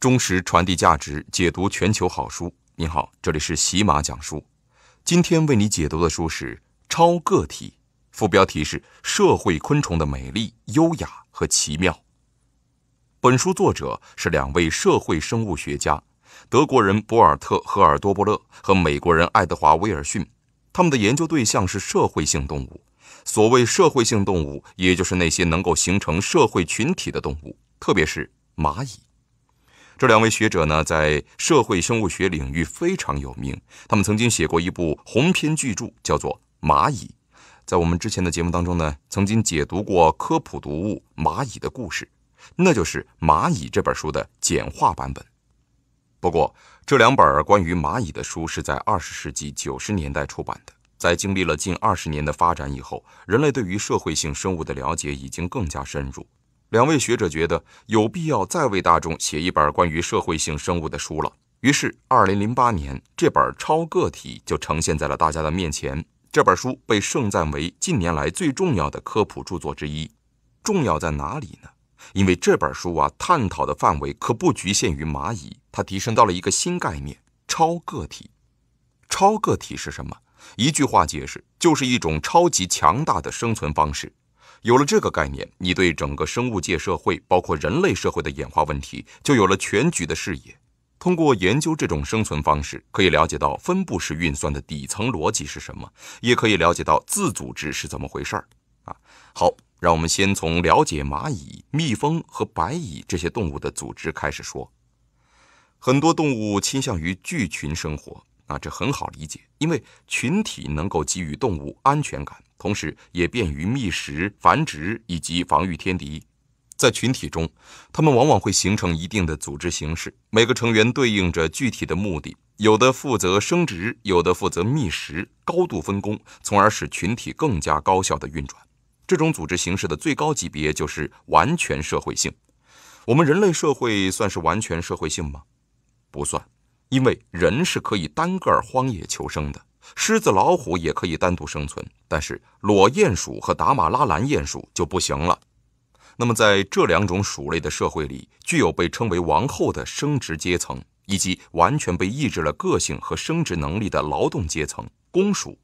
忠实传递价值，解读全球好书。您好，这里是喜马讲书。今天为你解读的书是《超个体》，副标题是“社会昆虫的美丽、优雅和奇妙”。本书作者是两位社会生物学家，德国人博尔特·赫尔多伯勒和美国人爱德华·威尔逊。他们的研究对象是社会性动物。所谓社会性动物，也就是那些能够形成社会群体的动物，特别是蚂蚁。这两位学者呢，在社会生物学领域非常有名。他们曾经写过一部鸿篇巨著，叫做《蚂蚁》。在我们之前的节目当中呢，曾经解读过科普读物《蚂蚁的故事》，那就是《蚂蚁》这本书的简化版本。不过，这两本关于蚂蚁的书是在二十世纪九十年代出版的。在经历了近二十年的发展以后，人类对于社会性生物的了解已经更加深入。两位学者觉得有必要再为大众写一本关于社会性生物的书了，于是，二零零八年这本《超个体》就呈现在了大家的面前。这本书被盛赞为近年来最重要的科普著作之一。重要在哪里呢？因为这本书啊，探讨的范围可不局限于蚂蚁，它提升到了一个新概念——超个体。超个体是什么？一句话解释，就是一种超级强大的生存方式。有了这个概念，你对整个生物界、社会，包括人类社会的演化问题，就有了全局的视野。通过研究这种生存方式，可以了解到分布式运算的底层逻辑是什么，也可以了解到自组织是怎么回事儿。啊，好，让我们先从了解蚂蚁、蜜蜂和白蚁这些动物的组织开始说。很多动物倾向于聚群生活，啊，这很好理解，因为群体能够给予动物安全感。同时，也便于觅食、繁殖以及防御天敌。在群体中，它们往往会形成一定的组织形式，每个成员对应着具体的目的，有的负责生殖，有的负责觅食，高度分工，从而使群体更加高效地运转。这种组织形式的最高级别就是完全社会性。我们人类社会算是完全社会性吗？不算，因为人是可以单个荒野求生的。狮子、老虎也可以单独生存，但是裸鼹鼠和达马拉蓝鼹鼠就不行了。那么，在这两种鼠类的社会里，具有被称为“王后”的生殖阶层，以及完全被抑制了个性和生殖能力的劳动阶层——公鼠。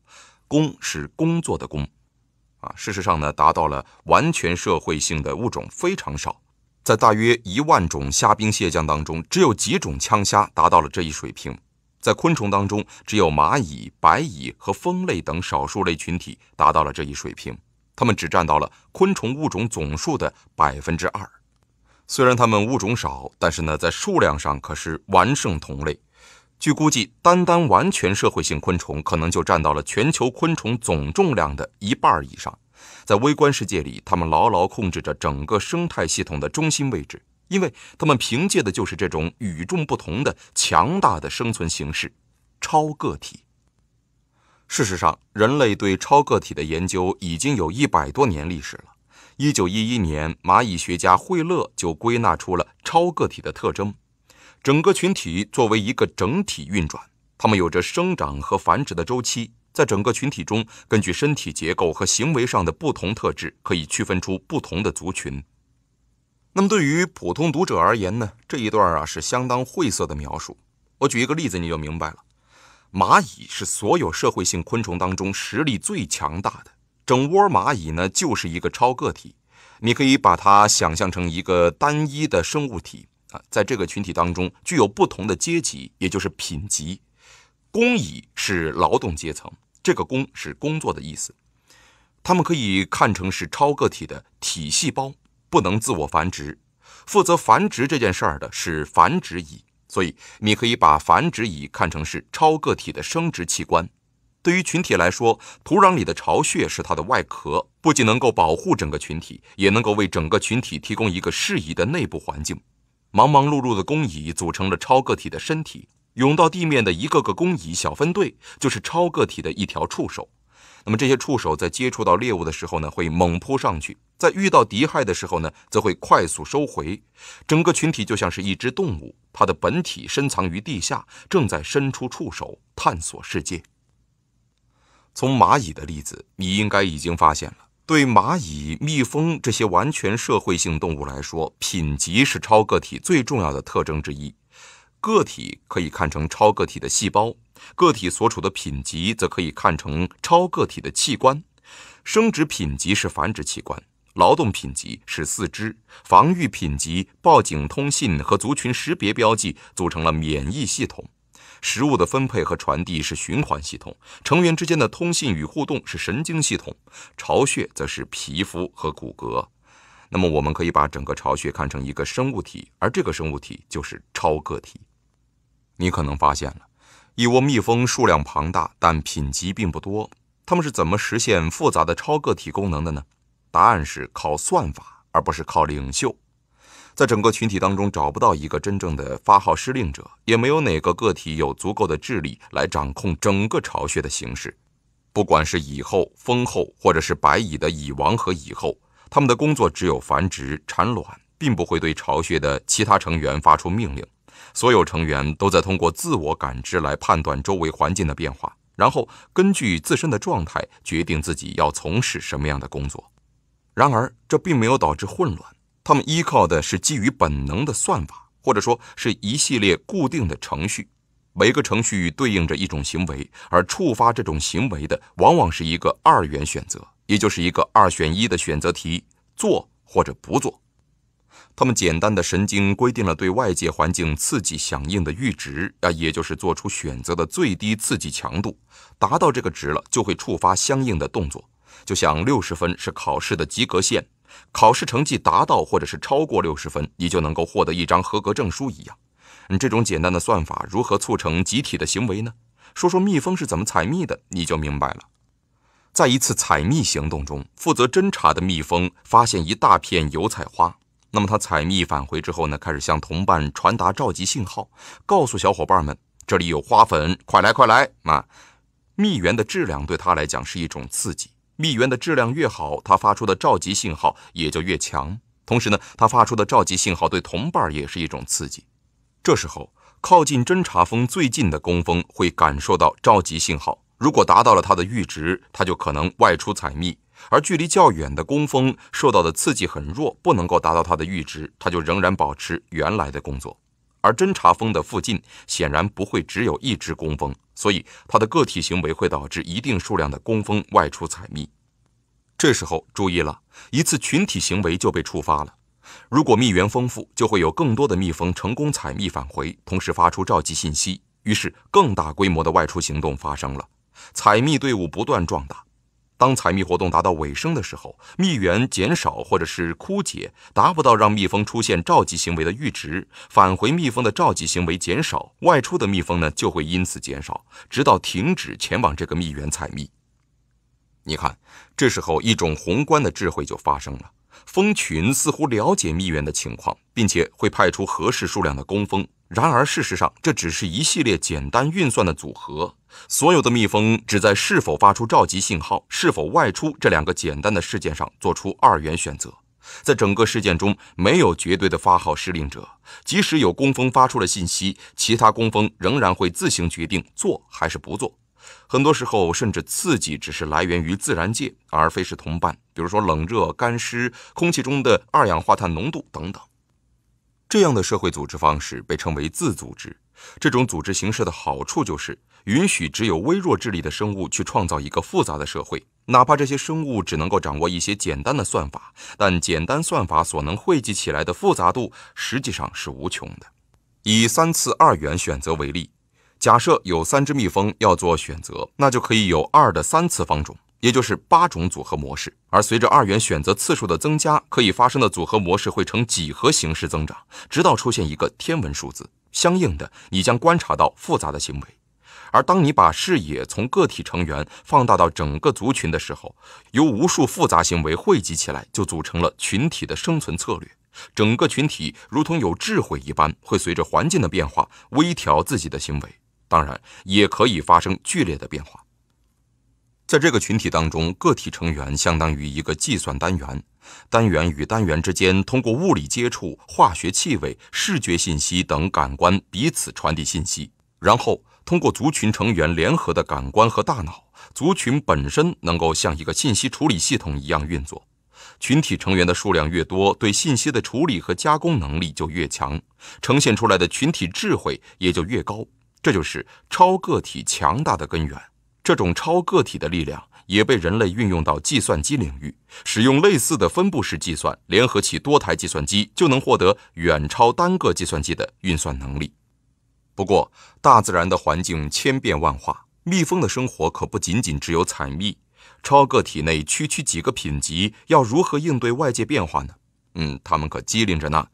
公是工作的公。啊，事实上呢，达到了完全社会性的物种非常少，在大约一万种虾兵蟹将当中，只有几种枪虾达到了这一水平。在昆虫当中，只有蚂蚁、白蚁和蜂类等少数类群体达到了这一水平，它们只占到了昆虫物种总数的百分之二。虽然它们物种少，但是呢，在数量上可是完胜同类。据估计，单单完全社会性昆虫可能就占到了全球昆虫总重量的一半以上。在微观世界里，它们牢牢控制着整个生态系统的中心位置。因为他们凭借的就是这种与众不同的、强大的生存形式——超个体。事实上，人类对超个体的研究已经有一百多年历史了。一九一一年，蚂蚁学家惠勒就归纳出了超个体的特征：整个群体作为一个整体运转，它们有着生长和繁殖的周期。在整个群体中，根据身体结构和行为上的不同特质，可以区分出不同的族群。那么对于普通读者而言呢，这一段啊是相当晦涩的描述。我举一个例子你就明白了。蚂蚁是所有社会性昆虫当中实力最强大的，整窝蚂蚁呢就是一个超个体，你可以把它想象成一个单一的生物体啊。在这个群体当中，具有不同的阶级，也就是品级。工蚁是劳动阶层，这个“工”是工作的意思。它们可以看成是超个体的体细胞。不能自我繁殖，负责繁殖这件事儿的是繁殖蚁，所以你可以把繁殖蚁看成是超个体的生殖器官。对于群体来说，土壤里的巢穴是它的外壳，不仅能够保护整个群体，也能够为整个群体提供一个适宜的内部环境。忙忙碌碌的工蚁组成了超个体的身体，涌到地面的一个个工蚁小分队就是超个体的一条触手。那么这些触手在接触到猎物的时候呢，会猛扑上去；在遇到敌害的时候呢，则会快速收回。整个群体就像是一只动物，它的本体深藏于地下，正在伸出触手探索世界。从蚂蚁的例子，你应该已经发现了：对蚂蚁、蜜蜂这些完全社会性动物来说，品级是超个体最重要的特征之一，个体可以看成超个体的细胞。个体所处的品级则可以看成超个体的器官，生殖品级是繁殖器官，劳动品级是四肢，防御品级、报警、通信和族群识别标记组成了免疫系统，食物的分配和传递是循环系统，成员之间的通信与互动是神经系统，巢穴则是皮肤和骨骼。那么，我们可以把整个巢穴看成一个生物体，而这个生物体就是超个体。你可能发现了。一窝蜜蜂数量庞大，但品级并不多。它们是怎么实现复杂的超个体功能的呢？答案是靠算法，而不是靠领袖。在整个群体当中，找不到一个真正的发号施令者，也没有哪个个体有足够的智力来掌控整个巢穴的形式。不管是蚁后、蜂后，或者是白蚁的蚁王和蚁后，他们的工作只有繁殖、产卵，并不会对巢穴的其他成员发出命令。所有成员都在通过自我感知来判断周围环境的变化，然后根据自身的状态决定自己要从事什么样的工作。然而，这并没有导致混乱。他们依靠的是基于本能的算法，或者说是一系列固定的程序。每个程序对应着一种行为，而触发这种行为的往往是一个二元选择，也就是一个二选一的选择题：做或者不做。他们简单的神经规定了对外界环境刺激响应的阈值啊，也就是做出选择的最低刺激强度。达到这个值了，就会触发相应的动作。就像六十分是考试的及格线，考试成绩达到或者是超过六十分，你就能够获得一张合格证书一样。这种简单的算法如何促成集体的行为呢？说说蜜蜂是怎么采蜜的，你就明白了。在一次采蜜行动中，负责侦查的蜜蜂发现一大片油菜花。那么，它采蜜返回之后呢，开始向同伴传达召集信号，告诉小伙伴们这里有花粉，快来快来！啊，蜜源的质量对他来讲是一种刺激，蜜源的质量越好，它发出的召集信号也就越强。同时呢，它发出的召集信号对同伴也是一种刺激。这时候，靠近侦察蜂最近的工蜂会感受到召集信号，如果达到了它的阈值，它就可能外出采蜜。而距离较远的工蜂受到的刺激很弱，不能够达到它的阈值，它就仍然保持原来的工作。而侦察蜂的附近显然不会只有一只工蜂，所以它的个体行为会导致一定数量的工蜂外出采蜜。这时候注意了，一次群体行为就被触发了。如果蜜源丰富，就会有更多的蜜蜂成功采蜜返回，同时发出召集信息，于是更大规模的外出行动发生了，采蜜队伍不断壮大。当采蜜活动达到尾声的时候，蜜源减少或者是枯竭，达不到让蜜蜂出现召集行为的阈值，返回蜜蜂的召集行为减少，外出的蜜蜂呢就会因此减少，直到停止前往这个蜜源采蜜。你看，这时候一种宏观的智慧就发生了，蜂群似乎了解蜜源的情况，并且会派出合适数量的工蜂。然而，事实上，这只是一系列简单运算的组合。所有的蜜蜂只在是否发出召集信号、是否外出这两个简单的事件上做出二元选择。在整个事件中，没有绝对的发号施令者。即使有工蜂发出了信息，其他工蜂仍然会自行决定做还是不做。很多时候，甚至刺激只是来源于自然界，而非是同伴，比如说冷热、干湿、空气中的二氧化碳浓度等等。这样的社会组织方式被称为自组织。这种组织形式的好处就是允许只有微弱智力的生物去创造一个复杂的社会，哪怕这些生物只能够掌握一些简单的算法，但简单算法所能汇集起来的复杂度实际上是无穷的。以三次二元选择为例，假设有三只蜜蜂要做选择，那就可以有二的三次方种。也就是八种组合模式，而随着二元选择次数的增加，可以发生的组合模式会呈几何形式增长，直到出现一个天文数字。相应的，你将观察到复杂的行为。而当你把视野从个体成员放大到整个族群的时候，由无数复杂行为汇集起来，就组成了群体的生存策略。整个群体如同有智慧一般，会随着环境的变化微调自己的行为，当然也可以发生剧烈的变化。在这个群体当中，个体成员相当于一个计算单元，单元与单元之间通过物理接触、化学气味、视觉信息等感官彼此传递信息，然后通过族群成员联合的感官和大脑，族群本身能够像一个信息处理系统一样运作。群体成员的数量越多，对信息的处理和加工能力就越强，呈现出来的群体智慧也就越高。这就是超个体强大的根源。这种超个体的力量也被人类运用到计算机领域，使用类似的分布式计算，联合起多台计算机，就能获得远超单个计算机的运算能力。不过，大自然的环境千变万化，蜜蜂的生活可不仅仅只有采蜜。超个体内区区几个品级，要如何应对外界变化呢？嗯，它们可机灵着呢。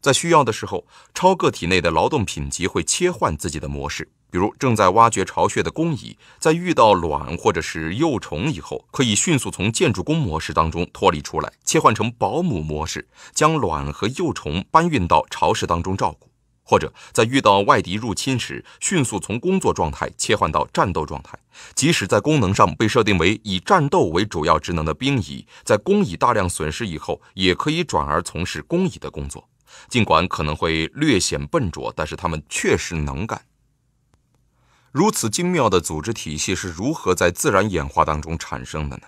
在需要的时候，超个体内的劳动品级会切换自己的模式。比如，正在挖掘巢穴的工蚁，在遇到卵或者是幼虫以后，可以迅速从建筑工模式当中脱离出来，切换成保姆模式，将卵和幼虫搬运到巢室当中照顾；或者在遇到外敌入侵时，迅速从工作状态切换到战斗状态。即使在功能上被设定为以战斗为主要职能的兵蚁，在工蚁大量损失以后，也可以转而从事工蚁的工作。尽管可能会略显笨拙，但是它们确实能干。如此精妙的组织体系是如何在自然演化当中产生的呢？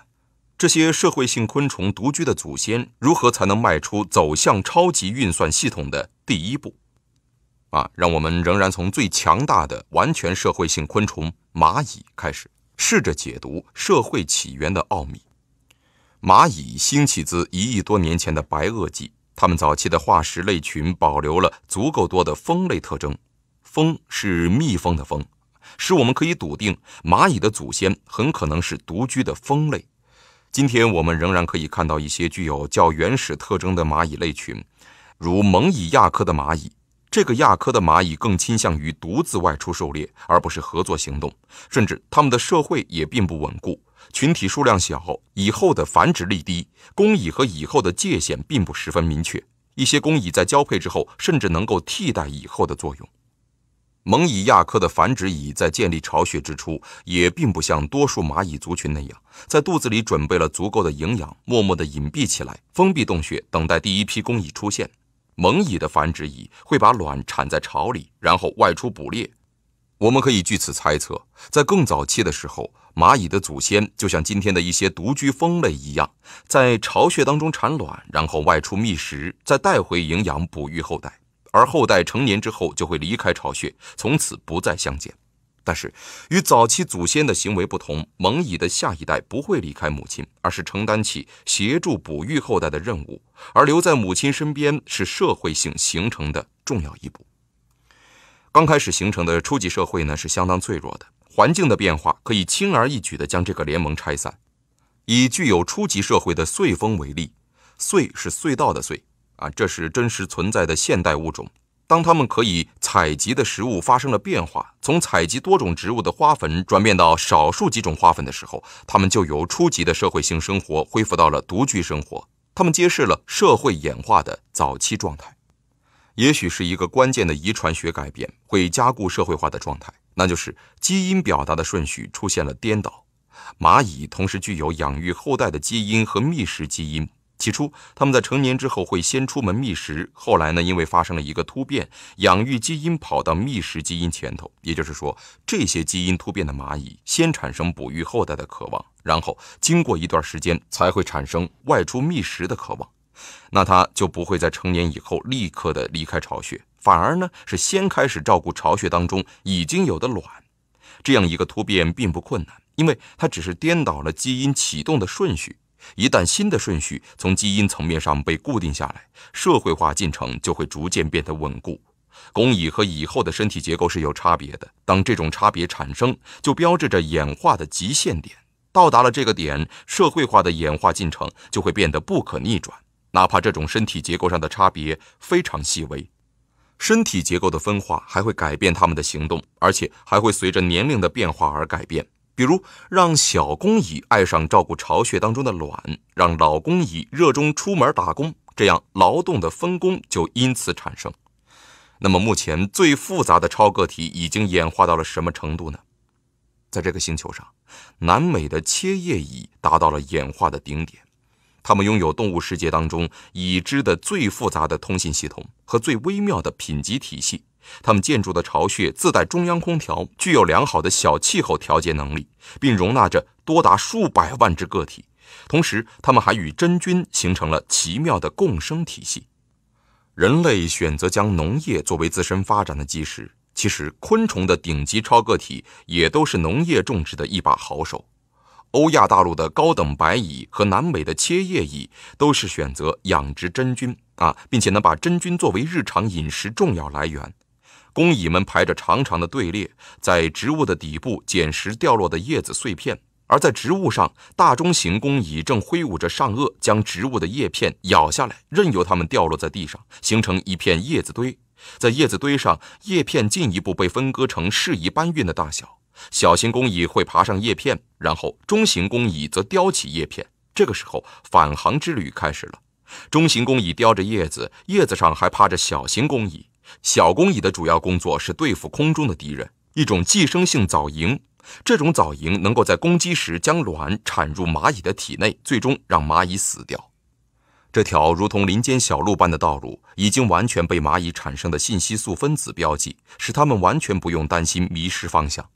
这些社会性昆虫独居的祖先如何才能迈出走向超级运算系统的第一步？啊，让我们仍然从最强大的完全社会性昆虫蚂蚁开始，试着解读社会起源的奥秘。蚂蚁兴起自一亿多年前的白垩纪，它们早期的化石类群保留了足够多的蜂类特征，蜂是蜜蜂的蜂。使我们可以笃定，蚂蚁的祖先很可能是独居的蜂类。今天我们仍然可以看到一些具有较原始特征的蚂蚁类群，如蒙蚁亚科的蚂蚁。这个亚科的蚂蚁更倾向于独自外出狩猎，而不是合作行动。甚至它们的社会也并不稳固，群体数量小，蚁后的繁殖力低，工蚁和蚁后的界限并不十分明确。一些工蚁在交配之后，甚至能够替代蚁后的作用。猛蚁亚科的繁殖蚁在建立巢穴之初，也并不像多数蚂蚁族群那样，在肚子里准备了足够的营养，默默地隐蔽起来，封闭洞穴，等待第一批工蚁出现。猛蚁的繁殖蚁会把卵产在巢里，然后外出捕猎。我们可以据此猜测，在更早期的时候，蚂蚁的祖先就像今天的一些独居蜂类一样，在巢穴当中产卵，然后外出觅食，再带回营养哺育后代。而后代成年之后就会离开巢穴，从此不再相见。但是，与早期祖先的行为不同，蒙蚁的下一代不会离开母亲，而是承担起协助哺育后代的任务。而留在母亲身边是社会性形成的重要一步。刚开始形成的初级社会呢，是相当脆弱的，环境的变化可以轻而易举地将这个联盟拆散。以具有初级社会的隧风为例，隧是隧道的隧。啊，这是真实存在的现代物种。当它们可以采集的食物发生了变化，从采集多种植物的花粉转变到少数几种花粉的时候，它们就由初级的社会性生活恢复到了独居生活。它们揭示了社会演化的早期状态。也许是一个关键的遗传学改变会加固社会化的状态，那就是基因表达的顺序出现了颠倒。蚂蚁同时具有养育后代的基因和觅食基因。起初，他们在成年之后会先出门觅食。后来呢，因为发生了一个突变，养育基因跑到觅食基因前头。也就是说，这些基因突变的蚂蚁先产生哺育后代的渴望，然后经过一段时间才会产生外出觅食的渴望。那它就不会在成年以后立刻的离开巢穴，反而呢是先开始照顾巢穴当中已经有的卵。这样一个突变并不困难，因为它只是颠倒了基因启动的顺序。一旦新的顺序从基因层面上被固定下来，社会化进程就会逐渐变得稳固。工蚁和蚁后的身体结构是有差别的。当这种差别产生，就标志着演化的极限点。到达了这个点，社会化的演化进程就会变得不可逆转。哪怕这种身体结构上的差别非常细微，身体结构的分化还会改变它们的行动，而且还会随着年龄的变化而改变。比如，让小工蚁爱上照顾巢穴当中的卵，让老工蚁热衷出门打工，这样劳动的分工就因此产生。那么，目前最复杂的超个体已经演化到了什么程度呢？在这个星球上，南美的切叶蚁达到了演化的顶点，它们拥有动物世界当中已知的最复杂的通信系统和最微妙的品级体系。它们建筑的巢穴自带中央空调，具有良好的小气候调节能力，并容纳着多达数百万只个体。同时，它们还与真菌形成了奇妙的共生体系。人类选择将农业作为自身发展的基石，其实昆虫的顶级超个体也都是农业种植的一把好手。欧亚大陆的高等白蚁和南美的切叶蚁都是选择养殖真菌啊，并且能把真菌作为日常饮食重要来源。工蚁们排着长长的队列，在植物的底部捡拾掉落的叶子碎片；而在植物上，大中型工蚁正挥舞着上颚，将植物的叶片咬下来，任由它们掉落在地上，形成一片叶子堆。在叶子堆上，叶片进一步被分割成适宜搬运的大小。小型工蚁会爬上叶片，然后中型工蚁则叼起叶片。这个时候，返航之旅开始了。中型工蚁叼着叶子，叶子上还趴着小型工蚁。小工蚁的主要工作是对付空中的敌人，一种寄生性藻蝇。这种藻蝇能够在攻击时将卵产入蚂蚁的体内，最终让蚂蚁死掉。这条如同林间小路般的道路已经完全被蚂蚁产生的信息素分子标记，使它们完全不用担心迷失方向。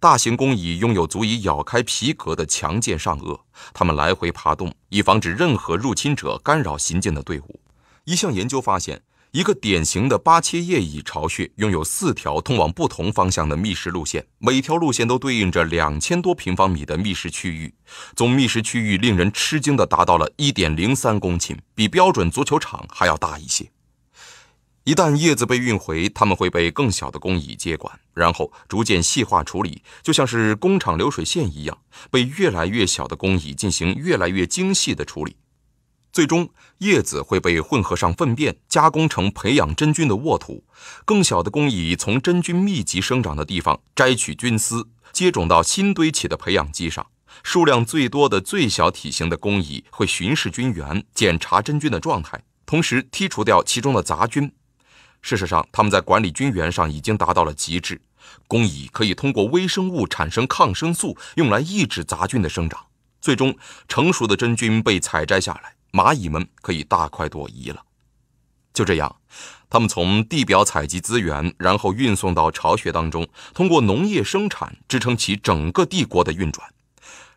大型工蚁拥有足以咬开皮革的强健上颚，它们来回爬动，以防止任何入侵者干扰行进的队伍。一项研究发现。一个典型的八切叶蚁巢穴拥有四条通往不同方向的觅食路线，每条路线都对应着两千多平方米的觅食区域，总觅食区域令人吃惊的达到了一点零三公顷，比标准足球场还要大一些。一旦叶子被运回，它们会被更小的工蚁接管，然后逐渐细化处理，就像是工厂流水线一样，被越来越小的工蚁进行越来越精细的处理。最终，叶子会被混合上粪便，加工成培养真菌的沃土。更小的工蚁从真菌密集生长的地方摘取菌丝，接种到新堆起的培养基上。数量最多的、最小体型的工蚁会巡视菌源，检查真菌的状态，同时剔除掉其中的杂菌。事实上，他们在管理菌源上已经达到了极致。工蚁可以通过微生物产生抗生素，用来抑制杂菌的生长。最终，成熟的真菌被采摘下来。蚂蚁们可以大快朵颐了。就这样，他们从地表采集资源，然后运送到巢穴当中，通过农业生产支撑起整个帝国的运转。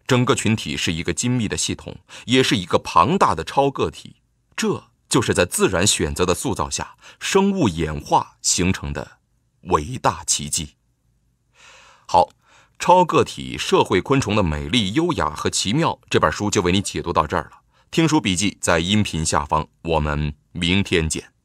整个群体是一个精密的系统，也是一个庞大的超个体。这就是在自然选择的塑造下，生物演化形成的伟大奇迹。好，超个体社会昆虫的美丽、优雅和奇妙，这本书就为你解读到这儿了。听书笔记在音频下方，我们明天见。